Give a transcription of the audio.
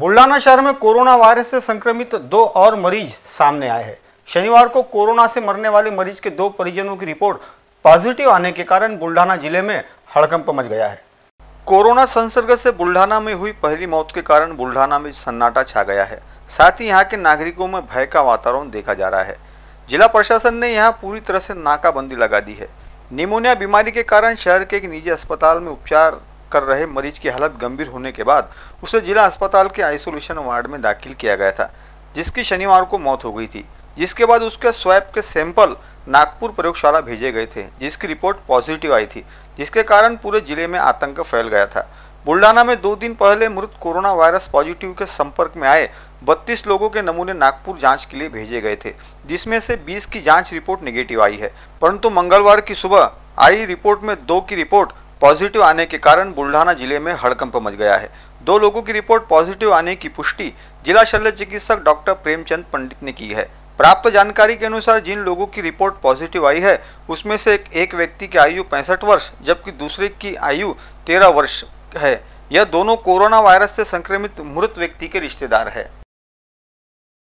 बुल्डाना शहर में corona virus से संक्रमित दो और मरीज सामने आए हैं शनिवार को कोरोना से मरने वाले मरीज के दो परिजनों की रिपोर्ट पॉजिटिव आने के कारण बुल्ढाना जिले में हड़कंप मच गया है कोरोना संसर्ग से बुल्ढाना में हुई पहली मौत के कारण बुल्ढाना में सन्नाटा छा गया है साथ ही यहाँ के नागरिकों में भय का वातावरण देखा जा रहा है जिला प्रशासन ने यहाँ पूरी तरह से नाकाबंदी लगा दी है निमोनिया बीमारी के कारण शहर के एक निजी अस्पताल में उपचार कर रहे मरीज की हालत गंभीर होने के बाद उसे जिला अस्पताल के आइसोलेशन वार्ड में दाखिल किया गया था जिसकी शनिवार को मौत हो गई थी जिसके बाद उसके स्वैप के सैंपल नागपुर प्रयोगशाला भेजे गए थे जिसकी रिपोर्ट पॉजिटिव आई थी जिसके कारण पूरे जिले में आतंक फैल गया था बुल्डाना में दो दिन पहले मृत कोरोना वायरस पॉजिटिव के संपर्क में आए 32 लोगों के नमूने नागपुर जांच के लिए भेजे गए थे जिसमें से 20 की जांच रिपोर्ट नेगेटिव आई है परंतु मंगलवार की सुबह आई रिपोर्ट में दो की रिपोर्ट पॉजिटिव आने के कारण बुल्ढाना जिले में हड़कंप मच गया है दो लोगों की रिपोर्ट पॉजिटिव आने की पुष्टि जिला शल्य चिकित्सक डॉक्टर प्रेमचंद पंडित ने की है प्राप्त जानकारी के अनुसार जिन लोगों की रिपोर्ट पॉजिटिव आई है उसमें से एक, एक व्यक्ति की आयु पैंसठ वर्ष जबकि दूसरे की आयु तेरह वर्ष है यह दोनों कोरोना वायरस से संक्रमित मृत व्यक्ति के रिश्तेदार है